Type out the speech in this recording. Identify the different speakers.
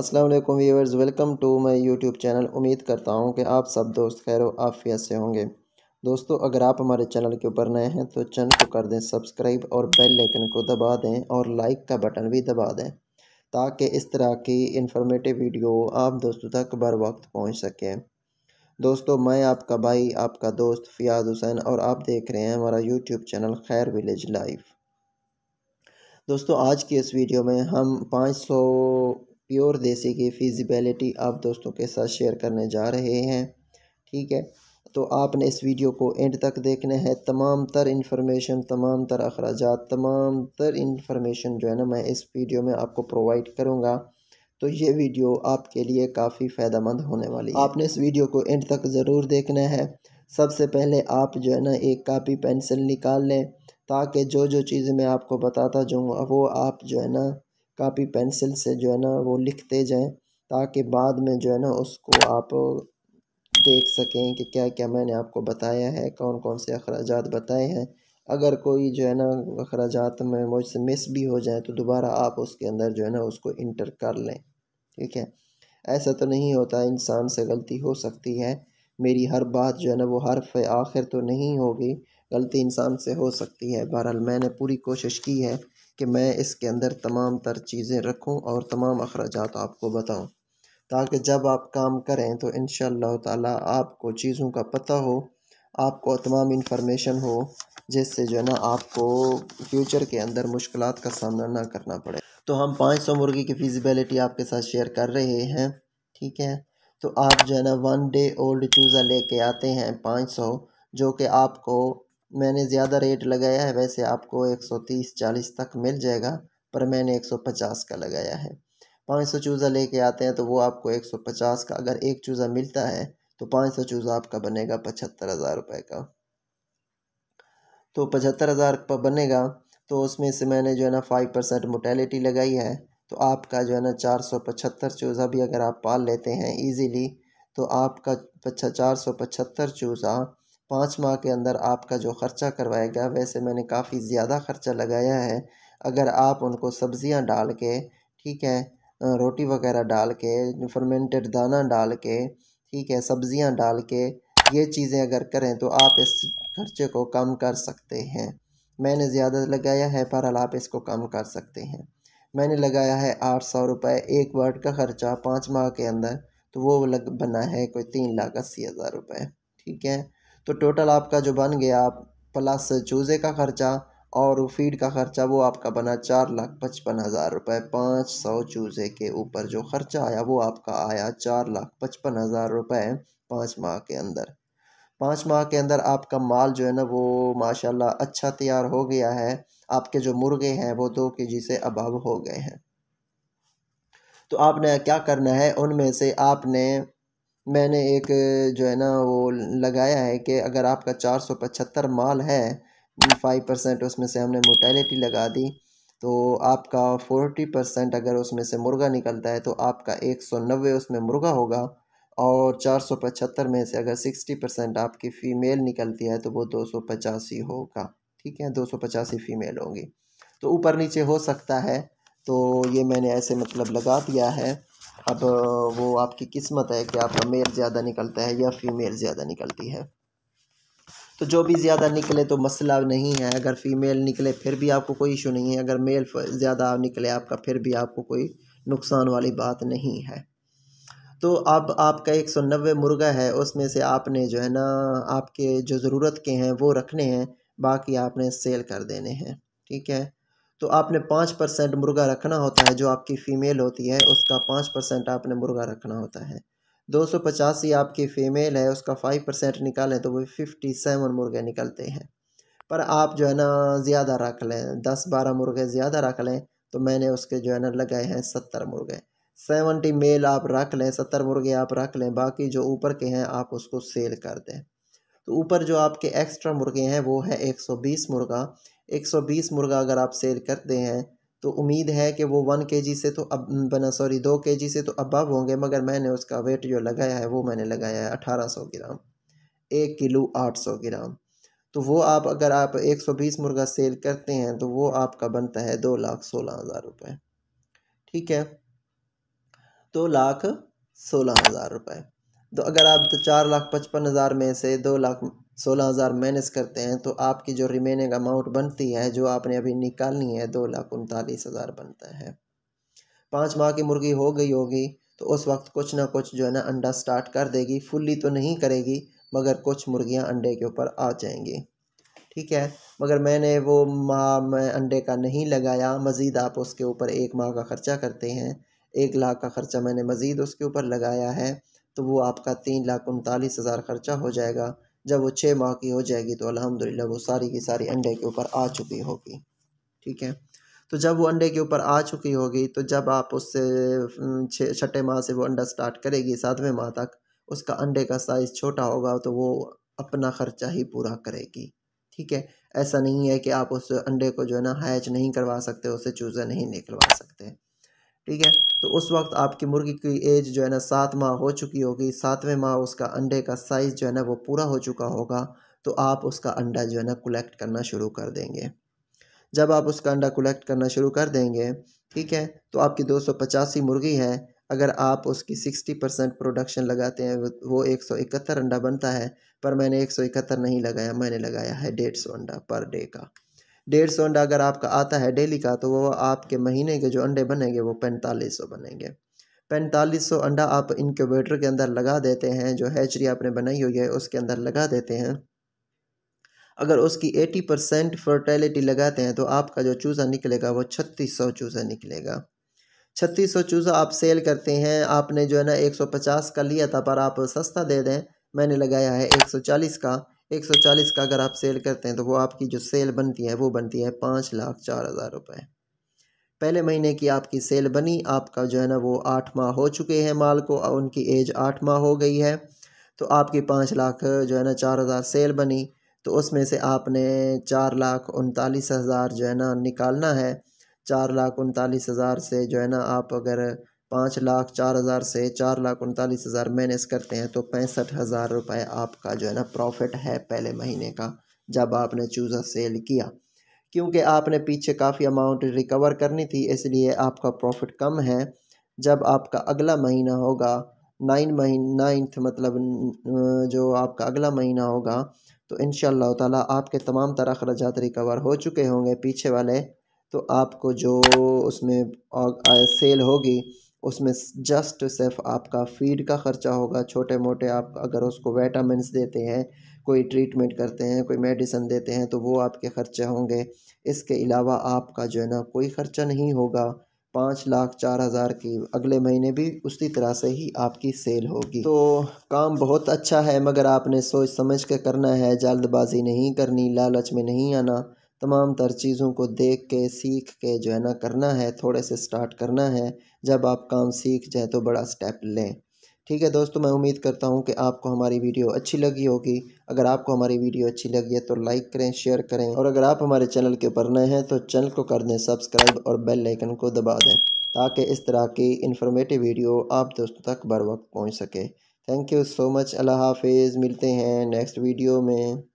Speaker 1: अस्सलाम वालेकुम viewers welcome to my YouTube channel उम्मीद करता हूँ कि आप सब दोस्त खैर आफियत से होंगे दोस्तों अगर आप हमारे चैनल के ऊपर नए हैं तो चैनल को कर दें सब्सक्राइब और बेल आइकन को दबा दें और लाइक का बटन भी दबा दें ताकि इस तरह की इन्फॉर्मेटिव वीडियो आप दोस्तों तक बर वक्त पहुँच सके दोस्तों मैं आपका भाई आपका दोस्त फ़ियाज़ हुसैन और आप देख रहे हैं हमारा यूट्यूब चैनल खैर विलेज लाइफ दोस्तों आज की इस वीडियो में हम 500 प्योर देसी की फिजिबिलिटी आप दोस्तों के साथ शेयर करने जा रहे हैं ठीक है तो आपने इस वीडियो को एंड तक देखना है तमाम तर इन्फॉर्मेशन तमाम तर अखराज तमाम तर इन्फॉर्मेशन जो है ना मैं इस वीडियो में आपको प्रोवाइड करूँगा तो ये वीडियो आपके लिए काफ़ी मंद होने वाली है आपने इस वीडियो को एंड तक ज़रूर देखना है सबसे पहले आप जो है ना एक कापी पेंसिल निकाल लें ताकि जो जो चीज़ें मैं आपको बताता जाऊँगा वो आप जो है ना कापी पेंसिल से जो है ना वो लिखते जाएं ताकि बाद में जो है ना उसको आप देख सकें कि क्या क्या मैंने आपको बताया है कौन कौन से अखराज बताए हैं अगर कोई जो है ना अखराज में मुझसे मिस भी हो जाए तो दोबारा आप उसके अंदर जो है ना उसको इंटर कर लें ठीक है ऐसा तो नहीं होता इंसान से गलती हो सकती है मेरी हर बात जो है ना वो हर्फ आखिर तो नहीं होगी गलती इंसान से हो सकती है बहरहाल मैंने पूरी कोशिश की है कि मैं इसके अंदर तमाम तर चीज़ें रखूँ और तमाम अखराज आपको बताऊँ ताकि जब आप काम करें तो इन ताला आपको चीज़ों का पता हो आपको तमाम इन्फॉर्मेशन हो जिससे जो है ना आपको फ्यूचर के अंदर मुश्किल का सामना ना करना पड़े तो हम पाँच सौ मुर्गी की फिजिबिलिटी आपके साथ शेयर कर रहे हैं ठीक है तो आप जो है ना वन डे ओल्ड चूज़ा लेके आते हैं पाँच सौ जो कि आपको मैंने ज़्यादा रेट लगाया है वैसे आपको एक सौ तीस चालीस तक मिल जाएगा पर मैंने एक सौ पचास का लगाया है पाँच सौ चूज़ा लेके आते हैं तो वो आपको एक सौ पचास का अगर एक चूज़ा मिलता है तो पाँच सौ चूज़ा आपका बनेगा पचहत्तर हज़ार रुपये का तो पचहत्तर हज़ार बनेगा तो उसमें से मैंने जो है ना फाइव परसेंट मोटेलिटी लगाई है तो आपका जो है ना चार सौ पचहत्तर चूज़ा भी अगर आप पाल लेते हैं ईजिली तो आपका अच्छा चार सौ पचहत्तर चूज़ा पाँच माह के अंदर आपका जो ख़र्चा करवाएगा वैसे मैंने काफ़ी ज़्यादा ख़र्चा लगाया है अगर आप उनको सब्ज़ियाँ डाल के ठीक है रोटी वगैरह डाल के फर्मेंटेड दाना डाल के ठीक है सब्ज़ियाँ डाल के ये चीज़ें अगर करें तो आप इस खर्चे को कम कर सकते हैं मैंने ज़्यादा लगाया है पर आप इसको कम कर सकते हैं मैंने लगाया है आठ सौ रुपये एक वर्ड का ख़र्चा पाँच माह के अंदर तो वो लग बना है कोई तीन लाख अस्सी हज़ार रुपये ठीक है तो टोटल आपका जो बन गया प्लस चूज़े का ख़र्चा और फीड का ख़र्चा वो आपका बना चार लाख पचपन हज़ार रुपये पाँच सौ चूज़े के ऊपर जो ख़र्चा आया वो आपका आया चार लाख पचपन हज़ार रुपये पाँच माह के अंदर पाँच माह के अंदर आपका माल जो है ना वो माशाल्लाह अच्छा तैयार हो गया है आपके जो मुर्गे हैं वो दो के जी से अभाव हो गए हैं तो आपने क्या करना है उनमें से आपने मैंने एक जो है ना वो लगाया है कि अगर आपका चार सौ पचहत्तर माल है फाइव परसेंट उसमें से हमने मोटेलिटी लगा दी तो आपका फोर्टी परसेंट अगर उसमें से मुर्गा निकलता है तो आपका एक सौ नब्बे उसमें मुर्गा होगा और चार सौ पचहत्तर में से अगर सिक्सटी परसेंट आपकी फ़ीमेल निकलती है तो वो दो सौ पचासी होगा ठीक है दो सौ पचासी फ़ीमेल होंगी तो ऊपर नीचे हो सकता है तो ये मैंने ऐसे मतलब लगा दिया है अब वो आपकी किस्मत है कि आपका मेल ज़्यादा निकलता है या फीमेल ज़्यादा निकलती है तो जो भी ज़्यादा निकले तो मसला नहीं है अगर फ़ीमेल निकले फिर भी आपको कोई इशू नहीं है अगर मेल ज़्यादा निकले आपका फिर भी आपको कोई नुकसान वाली बात नहीं है तो अब आपका एक सौ नबे मुर्गा है उसमें से आपने जो है ना आपके जो ज़रूरत के हैं वो रखने हैं बाकी आपने सेल कर देने हैं ठीक है तो आपने पाँच परसेंट मुर्गा रखना होता है जो आपकी फ़ीमेल होती है उसका पाँच परसेंट आपने मुर्गा रखना होता है दो सौ पचासी आपकी फ़ीमेल है उसका फाइव परसेंट निकालें तो वो फिफ्टी सेवन मुर्गे निकलते हैं पर आप जो है ना ज़्यादा रख लें दस बारह मुर्गे ज़्यादा रख लें तो मैंने उसके जो है ना लगाए हैं सत्तर मुर्गे सेवेंटी मेल आप रख लें सत्तर मुर्गे आप रख लें बाकी जो ऊपर के हैं आप उसको सेल कर दें तो ऊपर जो आपके एक्स्ट्रा मुर्गे हैं वो है एक सौ बीस मुर्गा एक सौ बीस मुर्गा अगर आप सेल करते हैं तो उम्मीद है कि वो वन के जी से तो अब बना सॉरी दो के जी से तो अबव होंगे मगर मैंने उसका वेट जो लगाया है वो मैंने लगाया है अठारह सौ ग्राम एक किलो आठ सौ ग्राम तो वो आप अगर आप एक सौ बीस मुर्गा सेल करते हैं तो वो आपका बनता है दो लाख सोलह हज़ार रुपये ठीक है दो लाख सोलह हज़ार रुपये तो अगर आप तो चार लाख पचपन हज़ार में से दो लाख सोलह हज़ार माइनस करते हैं तो आपकी जो रिमेनिंग अमाउंट बनती है जो आपने अभी निकालनी है दो लाख उनतालीस हज़ार बनता है पाँच माह की मुर्गी हो गई होगी तो उस वक्त कुछ ना कुछ जो है ना अंडा स्टार्ट कर देगी फुल्ली तो नहीं करेगी मगर कुछ मुर्गियाँ अंडे के ऊपर आ जाएंगी ठीक है मगर मैंने वो माह में अंडे का नहीं लगाया मज़ीद आप उसके ऊपर एक माह का ख़र्चा करते हैं एक लाख का ख़र्चा मैंने मज़ीद उसके ऊपर लगाया है तो वो आपका तीन लाख उनतालीस हज़ार ख़र्चा हो जाएगा जब वो छः माह की हो जाएगी तो अलहमदिल्ला वो सारी की सारी अंडे के ऊपर आ चुकी होगी ठीक है तो जब वो अंडे के ऊपर आ चुकी होगी तो जब आप उससे छठे माह से वो अंडा स्टार्ट करेगी सातवें माह तक उसका अंडे का साइज़ छोटा होगा तो वो अपना ख़र्चा ही पूरा करेगी ठीक है ऐसा नहीं है कि आप उस अंडे को जो है ना हैच नहीं करवा सकते उसे चूज़ा नहीं निकलवा सकते ठीक है तो उस वक्त आपकी मुर्गी की एज जो है ना सात माह हो चुकी होगी सातवें माह उसका अंडे का साइज़ जो है ना वो पूरा हो चुका होगा तो आप उसका अंडा जो है ना कलेक्ट करना शुरू कर देंगे जब आप उसका अंडा कलेक्ट करना शुरू कर देंगे ठीक है तो आपकी दो सौ पचासी मुर्गी है अगर आप उसकी सिक्सटी परसेंट प्रोडक्शन लगाते हैं वो एक सौ इकहत्तर अंडा बनता है पर मैंने एक सौ इकहत्तर नहीं लगाया मैंने लगाया है डेढ़ सौ अंडा पर डे का डेढ़ सौ अंडा अगर आपका आता है डेली का तो वो आपके महीने के जो अंडे बनेंगे वो पैंतालीस सौ बनेंगे पैंतालीस सौ अंडा आप इनक्यूबेटर के अंदर लगा देते हैं जो हैचरी आपने बनाई हुई है उसके अंदर लगा देते हैं अगर उसकी एटी परसेंट फर्टैलिटी लगाते हैं तो आपका जो चूज़ा निकलेगा वो छत्तीस सौ चूज़ा निकलेगा छत्तीस सौ चूज़ा आप सेल करते हैं आपने जो है ना एक सौ पचास का लिया था पर आप सस्ता दे दें मैंने लगाया है एक सौ चालीस का एक सौ चालीस का अगर आप सेल करते हैं तो वो आपकी जो सेल बनती है वो बनती है पाँच लाख चार हज़ार रुपये पहले महीने की आपकी सेल बनी आपका जो है ना वो आठ माह हो चुके हैं माल को और उनकी एज आठ माह हो गई है तो आपकी पाँच लाख जो है ना चार हज़ार सेल बनी तो उसमें से आपने चार लाख उनतालीस हज़ार जो है ना निकालना है चार लाख उनतालीस हज़ार से जो है ना आप अगर पाँच लाख चार हज़ार से चार लाख उनतालीस हज़ार मैनेज करते हैं तो पैंसठ हज़ार रुपये आपका जो है ना प्रॉफिट है पहले महीने का जब आपने चूज़ा सेल किया क्योंकि आपने पीछे काफ़ी अमाउंट रिकवर करनी थी इसलिए आपका प्रॉफिट कम है जब आपका अगला महीना होगा नाइन महीन नाइन्थ मतलब जो आपका अगला महीना होगा तो इन ताला आपके तमाम तरह अखराज रिकवर हो चुके होंगे पीछे वाले तो आपको जो उसमें सेल होगी उसमें जस्ट सिर्फ आपका फीड का ख़र्चा होगा छोटे मोटे आप अगर उसको वाइटामस देते हैं कोई ट्रीटमेंट करते हैं कोई मेडिसन देते हैं तो वो आपके ख़र्चे होंगे इसके अलावा आपका जो है ना कोई ख़र्चा नहीं होगा पाँच लाख चार हज़ार की अगले महीने भी उसी तरह से ही आपकी सेल होगी तो काम बहुत अच्छा है मगर आपने सोच समझ के करना है जल्दबाजी नहीं करनी लालच में नहीं आना तमाम तर चीज़ों को देख के सीख के जो है ना करना है थोड़े से स्टार्ट करना है जब आप काम सीख जाए तो बड़ा स्टेप लें ठीक है दोस्तों मैं उम्मीद करता हूँ कि आपको हमारी वीडियो अच्छी लगी होगी अगर आपको हमारी वीडियो अच्छी लगी है तो लाइक करें शेयर करें और अगर आप हमारे चैनल के ऊपर नए हैं तो चैनल को कर दें सब्सक्राइब और बेल लाइकन को दबा दें ताकि इस तरह की इन्फॉर्मेटिव वीडियो आप दोस्तों तक बर वक्त पहुँच सके थैंक यू सो मच अल्लाह हाफिज़ मिलते हैं नेक्स्ट वीडियो में